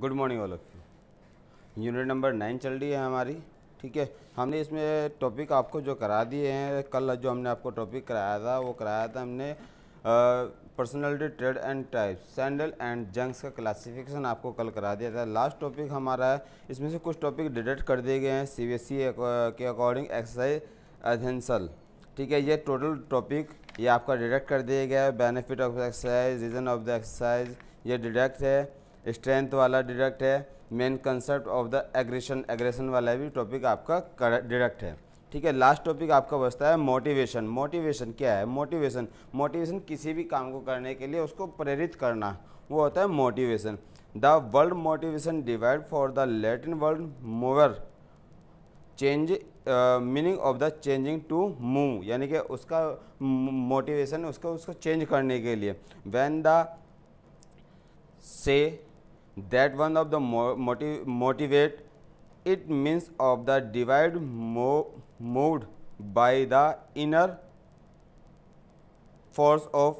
Good morning all of you unit number nine चल रही है हमारी ठीक है हमने इसमें टॉपिक आपको जो करा दिए हैं कल जो हमने आपको टॉपिक कराया था वो कराया था हमने personality trait and type Sheldon and Jung's का क्लासिफिकेशन आपको कल करा दिया था लास्ट टॉपिक हमारा है इसमें से कुछ टॉपिक डिडक्ट कर दिए गए हैं सी e के अकॉर्डिंग एक्सरसाइज एथेंसल ठीक है ये टोटल टॉपिक ये आपका डिडक्ट कर दिया गया है benefit of exercise reason of the exercise ये डिडक्ट है स्ट्रेंथ वाला डिडक्ट है main concept of the aggression aggression वाला भी टॉपिक आपका डिडक्ट है ठीक है लास्ट टॉपिक आपका बचता है मोटिवेशन मोटिवेशन क्या है मोटिवेशन मोटिवेशन किसी भी काम को करने के लिए उसको प्रेरित करना वो होता है motivation the word motivation divide for the Latin word mover change meaning of the changing to move यानी कि उसका मोटिवेशन उसका उसको चेंज करने के लिए when the say that one of the motiv motivate it means of the divide mo mode by the inner force of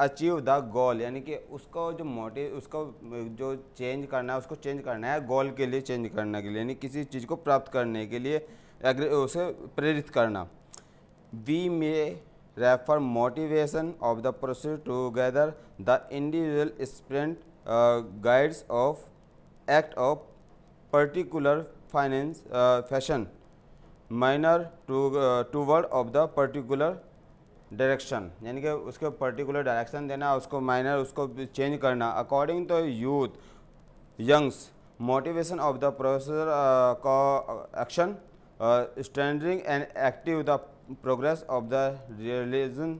achieve the goal यानी कि उसका जो मोटिव उसका जो चेंज करना है उसको चेंज करना है गोल के लिए चेंज करने के लिए यानी किसी चीज़ को प्राप्त करने के लिए उसे प्रेरित करना we may refer motivation of the process together the individual sprint guides of act of particular finance fashion minor to word of the particular direction यानी कि उसके पर्टिकुलर डायरेक्शन देना उसको माइनर उसको चेंज करना according to youth Young's motivation of the professor का action standing and active the progress of the religion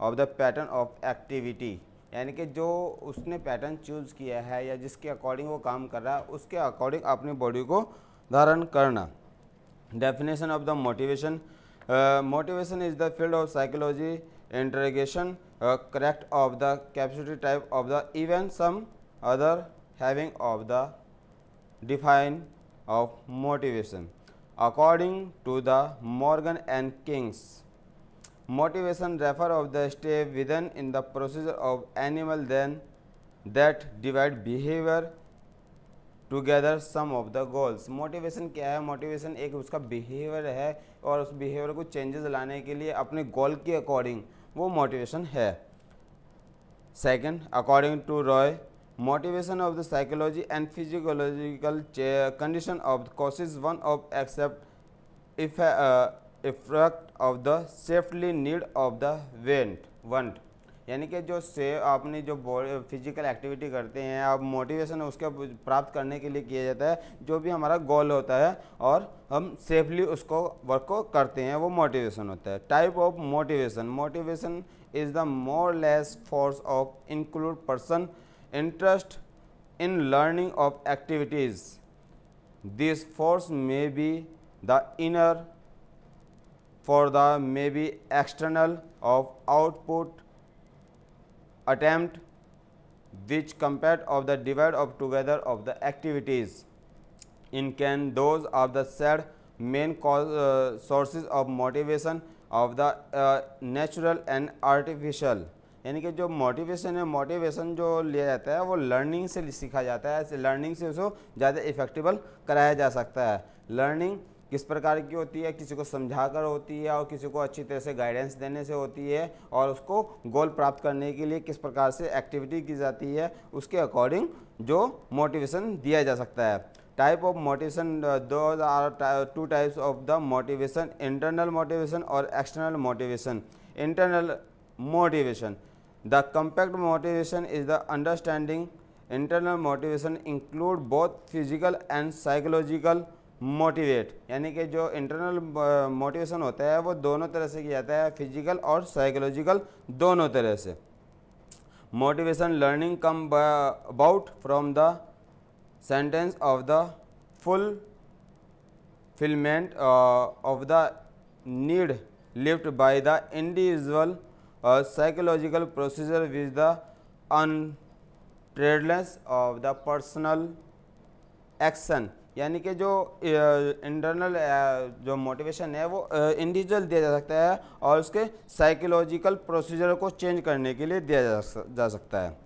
of the pattern of activity यानी कि जो उसने पैटर्न चूज़ किया है या जिसके अकॉर्डिंग वो काम कर रहा है उसके अकॉर्डिंग अपनी बॉडी को धारण करना definition of the motivation motivation is the field of psychology integration correct of the capacity type of the even some other having of the define of motivation according to the Morgan and Kings motivation refer of the step within in the procedure of animal then that divide behaviour together some of the goals motivation क्या है motivation एक उसका behaviour है और उस behaviour को changes लाने के लिए अपने गोल के अकॉर्डिंग वो मोटिवेशन है second according to Roy motivation of the psychology and physiological condition of the causes one of except effect of the safely need of the want want यानी कि जो से आपने जो फिजिकल एक्टिविटी करते हैं आप मोटिवेशन उसके प्राप्त करने के लिए किया जाता है जो भी हमारा गोल होता है और हम सेफली उसको वर्क को करते हैं वो मोटिवेशन होता है type of motivation motivation is the more less force of include person interest in learning of activities this force may be the inner for the may be external of output attempt which compared of the divide of together of the activities in can those of the said main cause, uh, sources of motivation of the uh, natural and artificial यानी कि जो motivation है motivation जो लिया जाता है वो learning से सीखा जाता है लर्निंग से उसको ज़्यादा इफेक्टिबल कराया जा सकता है लर्निंग किस प्रकार की होती है किसी को समझा कर होती है और किसी को अच्छी तरह से गाइडेंस देने से होती है और उसको गोल प्राप्त करने के लिए किस प्रकार से एक्टिविटी की जाती है उसके अकॉर्डिंग जो मोटिवेशन दिया जा सकता है टाइप ऑफ मोटिवेशन दो are two types of the motivation internal motivation और external motivation internal motivation the compact motivation is the understanding internal motivation include both physical and psychological motivate यानी कि जो इंटरनल मोटिवेशन uh, होता है वो दोनों तरह से किया जाता है फिजिकल और साइकोलॉजिकल दोनों तरह से motivation learning come about from the sentence of the fulfilment of the need lift by the individual psychological procedure which the untiredness of the personal action यानी कि जो इंटरनल जो मोटिवेशन है वो इंडिविजुअल दिया जा सकता है और उसके साइकोलॉजिकल प्रोसीजर को चेंज करने के लिए दिया जा सकता है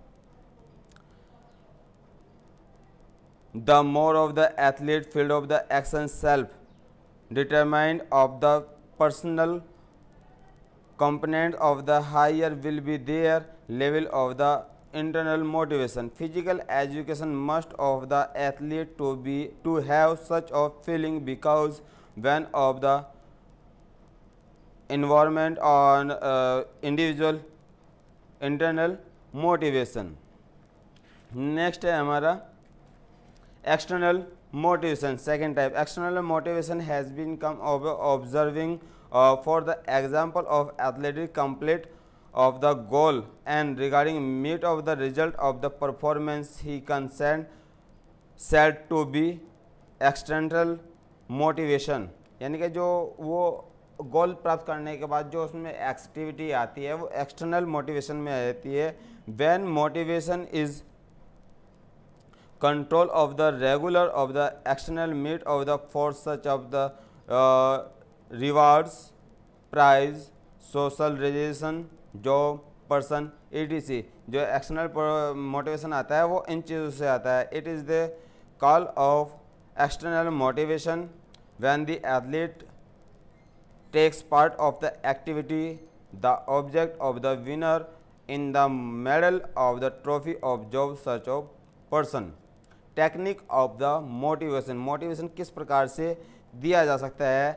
the more of the athlete field of the action self determined of the personal component of the higher will be their level of the internal motivation physical education must of the athlete to be to have such a feeling because when of the environment on uh, individual internal motivation Next, external motivation second type second External motivation has been been come observing for the example of athletic complete. of the goal and regarding meet of the result of the performance he concerned said to be external motivation यानी कि जो वो गोल प्राप्त करने के बाद जो उसमें एक्टिविटी आती है वो एक्सटर्नल मोटिवेशन में आ जाती है when motivation is control of the regular of the external meet of the force such of the rewards prize social registration job person see जो एक्सटर्नल मोटिवेशन आता है वो इन चीज़ों से आता है it is the call of external motivation when the athlete takes part of the activity the object of the winner in the medal of the trophy of job search of person technique of the motivation motivation किस प्रकार से दिया जा सकता है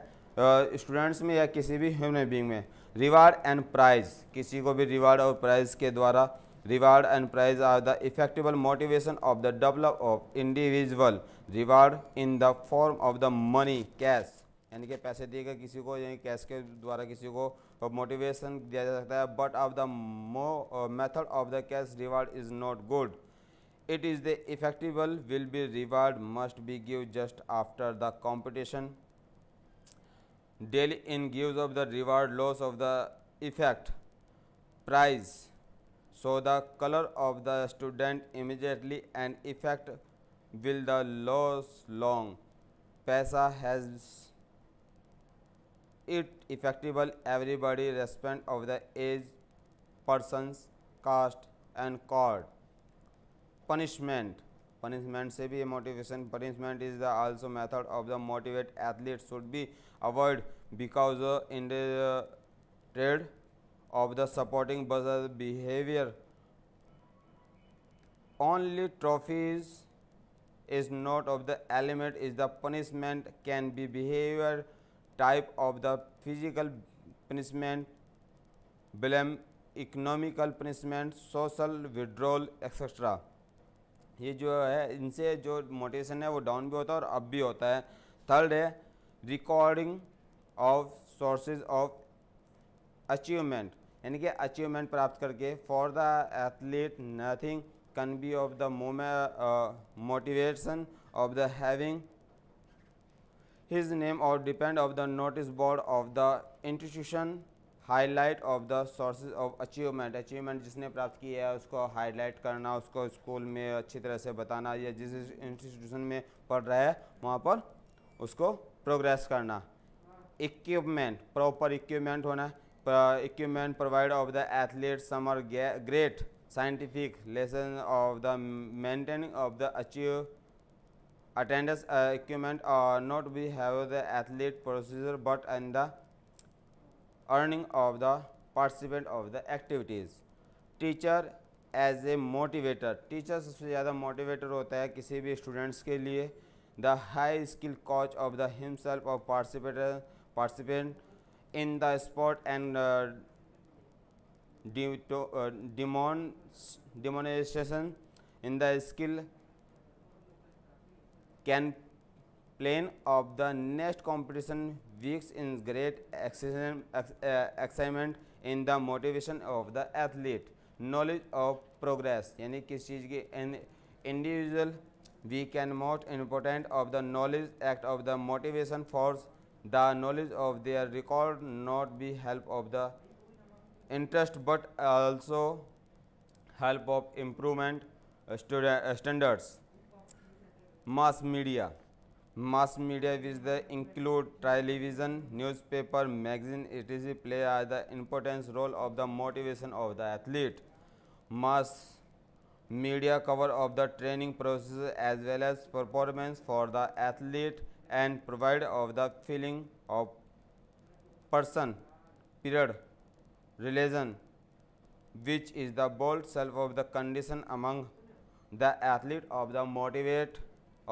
students uh, में या किसी भी ह्यूमन बींग में रिवार्ड एंड प्राइज किसी को भी रिवार्ड और प्राइज के द्वारा reward and prize are the effective motivation of the develop of individual reward in the form of the money cash यानी कि पैसे दिए गए किसी को यानी कैश के द्वारा किसी को मोटिवेशन दिया जा सकता है बट ऑफ द मो method of the cash reward is not good it is the effective will be reward must be give just after the competition del in gives of the reward loss of the effect price. So, the color of the student immediately and effect will the loss long. Pesa has it effectively everybody respond of the age, persons, caste and card. Punishment punishment से भी motivation punishment is the also method of the motivate athletes should be avoid because in the trade of the supporting buzzer behavior only trophies is not of the element is the punishment can be behavior type of the physical punishment blame economical punishment social withdrawal etc ये जो है इनसे जो motivation है वो down भी होता है और अप भी होता है थर्ड है recording of sources of achievement यानी कि अचीवमेंट प्राप्त करके for the athlete nothing can be of the motivation of the having his name और depend of the notice board of the institution highlight of the sources of achievement achievement जिसने प्राप्त किया है उसको हाईलाइट करना उसको स्कूल में अच्छी तरह से बताना या जिस इंस्टीट्यूशन में पढ़ रहा है वहाँ पर उसको प्रोग्रेस करना इक्विपमेंट प्रॉपर इक्विपमेंट होना equipment provide of the athlete summer great scientific lesson of the maintaining of the achieve attendance equipment not or have the athlete procedure but in the earning of the participant of the activities teacher as a motivator teacher सबसे ज़्यादा motivator होता है किसी भी students के लिए the high skill coach of the himself of participator participant in the sport and uh, demon demonstration in the skill can plane of the next competition weeks in great uh, excitement in the motivation of the athlete knowledge of progress यानी किस चीज़ की individual we can most important of the knowledge act of the motivation force the knowledge of their record not be help of the interest but also help of improvement uh, uh, standards mass media Mass media which they include television, newspaper, magazine, etc. play the important role of the motivation of the athlete. Mass media cover of the training process as well as performance for the athlete and provide of the feeling of person, period, relation, which is the bold self of the condition among the athlete of the motivate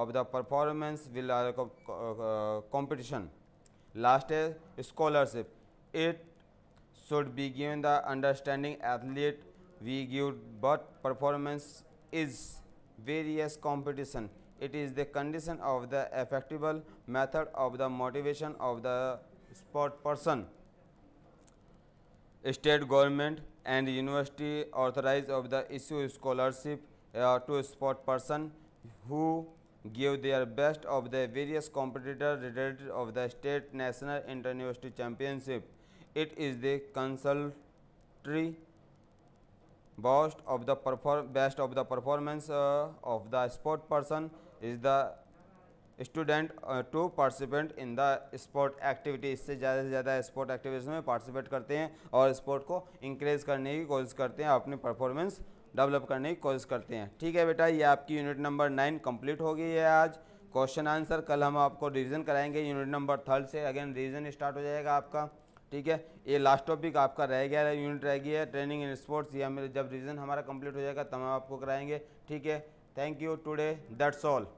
of the performance will uh, competition. Last is scholarship. It should be given the understanding athlete we give but performance is various competition. It is the condition of the effective method of the motivation of the sport person. State government and university authorize of the issue scholarship uh, to sport person who give their best of the various competitor related of the state national inter university championship it is the consultory boost of the best of the performance of the sport person is the student to participant in the sport activity इससे ज़्यादा से ज़्यादा sport activities में participate करते हैं और sport को increase करने की कोशिश करते हैं अपनी परफॉर्मेंस डेवलप करने की कोशिश करते हैं ठीक है बेटा ये आपकी यूनिट नंबर नाइन कंप्लीट हो गई है आज क्वेश्चन आंसर कल हम आपको रिवीजन कराएंगे यूनिट नंबर थर्ड से अगेन रिवीजन स्टार्ट हो जाएगा आपका ठीक है ये लास्ट टॉपिक आपका रह गया है यूनिट रह गई है ट्रेनिंग इन स्पोर्ट्स ये हमें जब रिवीजन हमारा कंप्लीट हो जाएगा तब हम आपको कराएंगे ठीक है thank you today that's all